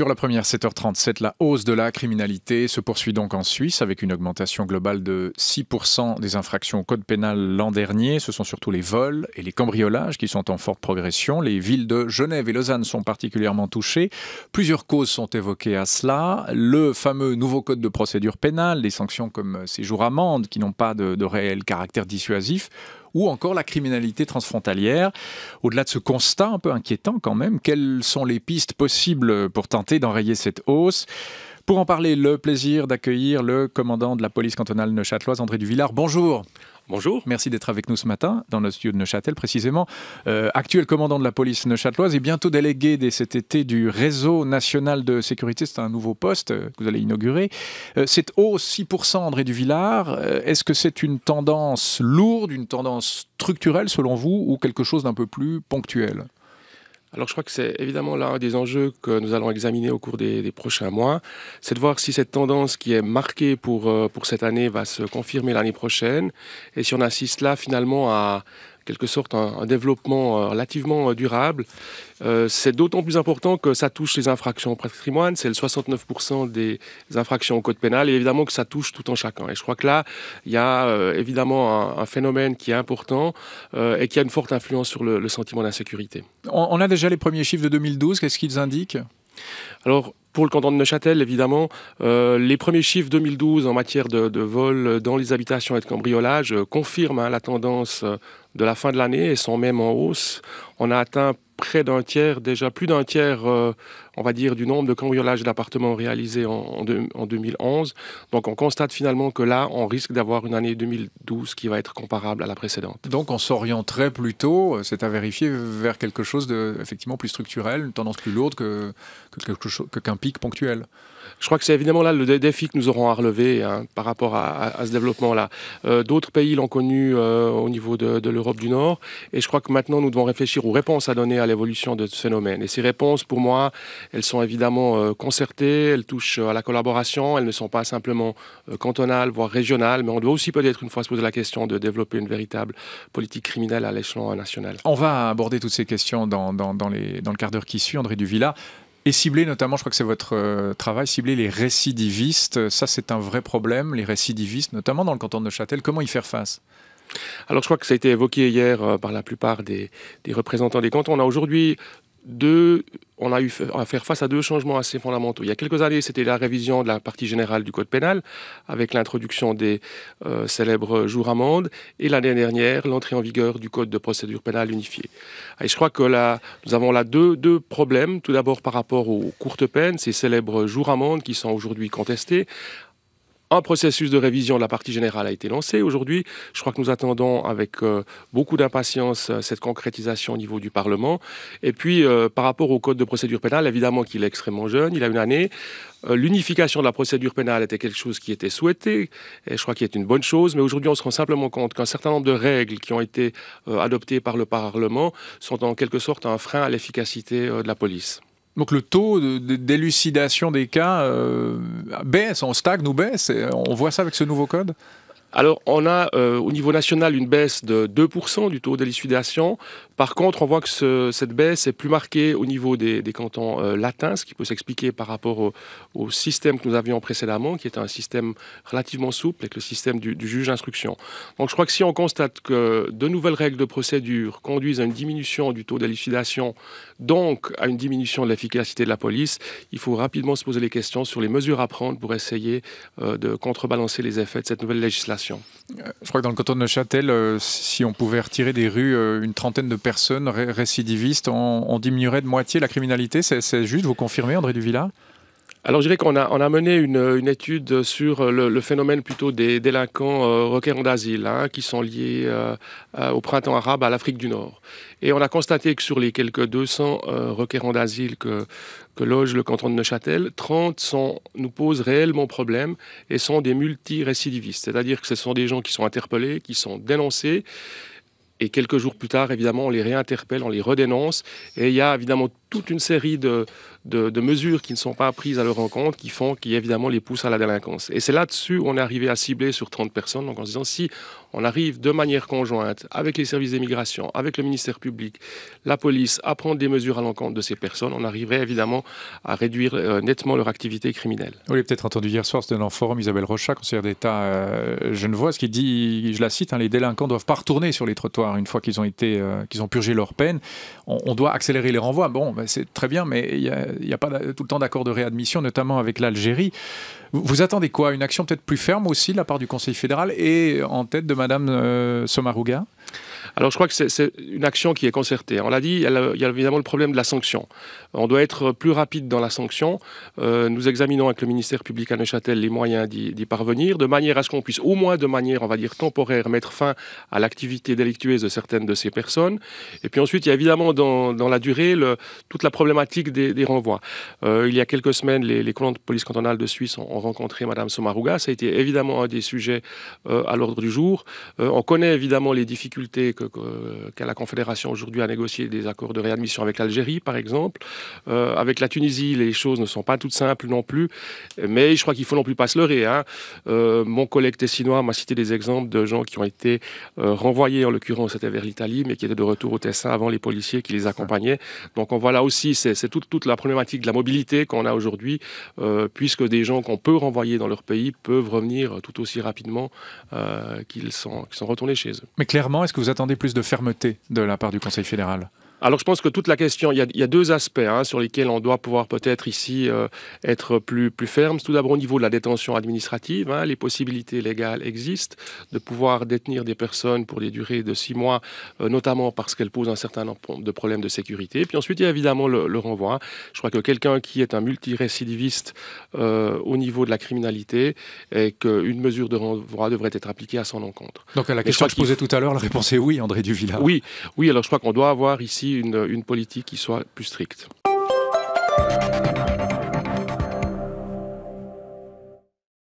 Sur la première 7h37, la hausse de la criminalité se poursuit donc en Suisse avec une augmentation globale de 6% des infractions au code pénal l'an dernier. Ce sont surtout les vols et les cambriolages qui sont en forte progression. Les villes de Genève et Lausanne sont particulièrement touchées. Plusieurs causes sont évoquées à cela. Le fameux nouveau code de procédure pénale, des sanctions comme séjour amende qui n'ont pas de réel caractère dissuasif ou encore la criminalité transfrontalière. Au-delà de ce constat un peu inquiétant quand même, quelles sont les pistes possibles pour tenter d'enrayer cette hausse pour en parler, le plaisir d'accueillir le commandant de la police cantonale neuchâteloise, André Duvillard. Bonjour. Bonjour. Merci d'être avec nous ce matin dans notre studio de Neuchâtel, précisément. Euh, actuel commandant de la police neuchâteloise et bientôt délégué dès cet été du réseau national de sécurité. C'est un nouveau poste euh, que vous allez inaugurer. Euh, c'est haut 6%, André Duvillard, est-ce que c'est une tendance lourde, une tendance structurelle selon vous ou quelque chose d'un peu plus ponctuel alors je crois que c'est évidemment l'un des enjeux que nous allons examiner au cours des, prochains mois, c'est de voir si cette tendance qui est marquée pour, euh, pour cette année va se confirmer l'année prochaine et si on assiste là finalement à quelque sorte un, développement euh, relativement euh, durable. Euh, c'est d'autant plus important que ça touche les infractions au patrimoine, c'est le 69% des infractions au code pénal, et évidemment que ça touche tout en chacun. Et je crois que là, il y a évidemment un, phénomène qui est important et qui a une forte influence sur le, sentiment d'insécurité. On, on a déjà les premiers chiffres de 2012, qu'est-ce qu'ils indiquent alors, pour le canton de Neuchâtel, évidemment, euh, les premiers chiffres 2012 en matière de, vol dans les habitations et de cambriolage euh, confirment hein, la tendance euh, de la fin de l'année et sont même en hausse. On a atteint près d'un tiers, déjà plus d'un tiers on va dire, du nombre de cambriolages d'appartements réalisés en, 2011. Donc on constate finalement que là, on risque d'avoir une année 2012 qui va être comparable à la précédente. Donc on s'orienterait plutôt, euh, c'est à vérifier, vers quelque chose de effectivement plus structurel, une tendance plus lourde que, que, qu'un pic ponctuel. Je crois que c'est évidemment là le défi que nous aurons à relever hein, par rapport à, ce développement-là. Euh, d'autres pays l'ont connu euh, au niveau de, l'Europe du Nord et je crois que maintenant nous devons réfléchir aux réponses à donner à l'évolution de ce phénomène. Et ces réponses, pour moi, elles sont évidemment euh, concertées, elles touchent euh, à la collaboration, elles ne sont pas simplement euh, cantonales, voire régionales, mais on doit aussi peut-être une fois se poser la question de développer une véritable politique criminelle à l'échelon national. On va aborder toutes ces questions dans, le quart d'heure qui suit, André Duvilla. Et cibler notamment, je crois que c'est votre travail, cibler les récidivistes. Ça, c'est un vrai problème, les récidivistes, notamment dans le canton de Neuchâtel. Comment y faire face alors je crois que ça a été évoqué hier par la plupart des, des, représentants des cantons. On a aujourd'hui deux, on a eu à faire face à deux changements assez fondamentaux. Il y a quelques années, c'était la révision de la partie générale du Code pénal, avec l'introduction des euh, célèbres jours amendes, et l'année dernière, l'entrée en vigueur du Code de procédure pénale unifié. Et je crois que nous avons là deux, deux problèmes. Tout d'abord, par rapport aux courtes peines, ces célèbres jours amendes qui sont aujourd'hui contestés, un processus de révision de la partie générale a été lancé aujourd'hui. Je crois que nous attendons avec euh, beaucoup d'impatience euh, cette concrétisation au niveau du Parlement. Et puis, euh, par rapport au code de procédure pénale, évidemment qu'il est extrêmement jeune, il a une année. L'unification de la procédure pénale était quelque chose qui était souhaité, et je crois qu'il est une bonne chose, mais aujourd'hui on se rend simplement compte qu'un certain nombre de règles qui ont été adoptées par le Parlement sont en quelque sorte un frein à l'efficacité de la police. Donc le taux d'élucidation des cas euh, baisse, on stagne ou baisse. on voit ça avec ce nouveau code alors, on a euh, au niveau national une baisse de 2% du taux d'élucidation. Par contre, on voit que cette baisse est plus marquée au niveau des, cantons euh, latins, ce qui peut s'expliquer par rapport au, système que nous avions précédemment, qui est un système relativement souple, avec le système du, juge d'instruction. Donc je crois que si on constate que de nouvelles règles de procédure conduisent à une diminution du taux d'élucidation, donc à une diminution de l'efficacité de la police, il faut rapidement se poser les questions sur les mesures à prendre pour essayer euh, de contrebalancer les effets de cette nouvelle législation. Euh, je crois que dans le canton de Neuchâtel, si on pouvait retirer des rues une trentaine de personnes, personnes récidivistes, on, diminuerait de moitié la criminalité. C'est juste, vous confirmez, André Duvilla alors je dirais qu'on a, a mené une, étude sur le, phénomène plutôt des délinquants euh, requérants d'asile hein, qui sont liés euh, euh, au printemps arabe à l'Afrique du Nord. Et on a constaté que sur les quelques 200 requérants d'asile que, que loge le canton de Neuchâtel, 30 sont, nous posent réellement problème et sont des multirécidivistes. C'est-à-dire que ce sont des gens qui sont interpellés, qui sont dénoncés et quelques jours plus tard, évidemment, on les réinterpelle, on les redénonce. Et il y a évidemment toute une série de, de, mesures qui ne sont pas prises à leur encontre, qui font, qui évidemment les poussent à la délinquance. Et c'est là-dessus on est arrivé à cibler sur 30 personnes, donc en se disant si on arrive de manière conjointe avec les services d'immigration, avec le ministère public, la police, à prendre des mesures à l'encontre de ces personnes, on arriverait évidemment à réduire euh, nettement leur activité criminelle. Vous avez peut-être entendu hier soir, c'était dans le forum, Isabelle Rochat, conseillère d'État vois euh, genevoise, qui dit, je la cite, hein, les délinquants doivent pas retourner sur les trottoirs une fois qu'ils ont, été, euh, qu'ils ont purgé leur peine. On, on doit accélérer les renvois. Bon, bah, c'est très bien, mais il n'y a, pas tout le temps d'accord de réadmission, notamment avec l'Algérie. Vous, attendez quoi Une action peut-être plus ferme aussi de la part du Conseil fédéral et en tête de Madame euh, Somaruga alors je crois que c'est une action qui est concertée. On l'a dit, il y, a, évidemment le problème de la sanction. On doit être plus rapide dans la sanction. Euh, nous examinons avec le ministère public à Neuchâtel les moyens d'y parvenir, de manière à ce qu'on puisse au moins de manière, on va dire, temporaire, mettre fin à l'activité délictueuse de certaines de ces personnes. Et puis ensuite, il y a évidemment dans, la durée toute la problématique des, renvois. Euh, il y a quelques semaines, les, les colons de police cantonale de Suisse ont, rencontré Madame Somaruga. Ça a été évidemment un des sujets euh, à l'ordre du jour. on connaît évidemment les difficultés qu'à la Confédération aujourd'hui à négocier des accords de réadmission avec l'Algérie, par exemple. Euh, avec la Tunisie, les choses ne sont pas toutes simples non plus, mais je crois qu'il faut non plus pas se leurrer. Hein. Euh, mon collègue tessinois m'a cité des exemples de gens qui ont été euh, renvoyés, en l'occurrence c'était vers l'Italie, mais qui étaient de retour au Tessin avant les policiers qui les accompagnaient. Donc on voit là aussi, c'est toute, toute la problématique de la mobilité qu'on a aujourd'hui, puisque des gens qu'on peut renvoyer dans leur pays peuvent revenir tout aussi rapidement qu'ils sont, sont retournés chez eux. Mais clairement, est-ce que vous attendez plus de fermeté de la part du Conseil fédéral alors je pense que toute la question, il y a, deux aspects hein, sur lesquels on doit pouvoir peut-être ici euh, être plus, plus ferme. Tout d'abord au niveau de la détention administrative, hein. les possibilités légales existent de pouvoir détenir des personnes pour des durées de six mois, euh, notamment parce qu'elles posent un certain nombre de problèmes de sécurité. Puis ensuite, il y a évidemment le, renvoi. Je crois que quelqu'un qui est un multirécidiviste euh, au niveau de la criminalité et qu'une mesure de renvoi devrait être appliquée à son encontre. Donc à la question que je posais tout à l'heure, la réponse est oui, André Duvillard. Oui, oui. Alors je crois qu'on doit avoir ici une politique qui soit plus stricte.